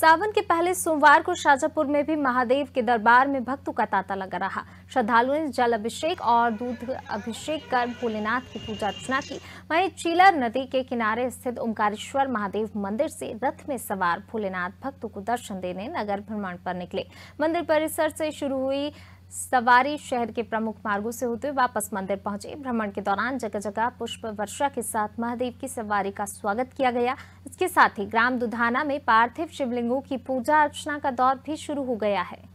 सावन के पहले सोमवार को शाजापुर में भी महादेव के दरबार में भक्तों का तांता लगा रहा श्रद्धालुओं ने जल अभिषेक और दूध अभिषेक कर भोलेनाथ की पूजा अर्चना की वहीं चीलर नदी के किनारे स्थित ओंकारेश्वर महादेव मंदिर से रथ में सवार भोलेनाथ भक्तों को दर्शन देने नगर भ्रमण पर निकले मंदिर परिसर से शुरू हुई सवारी शहर के प्रमुख मार्गों से होते हुए वापस मंदिर पहुंचे भ्रमण के दौरान जगह जगह पुष्प वर्षा के साथ महादेव की सवारी का स्वागत किया गया इसके साथ ही ग्राम दुधाना में पार्थिव शिवलिंगों की पूजा अर्चना का दौर भी शुरू हो गया है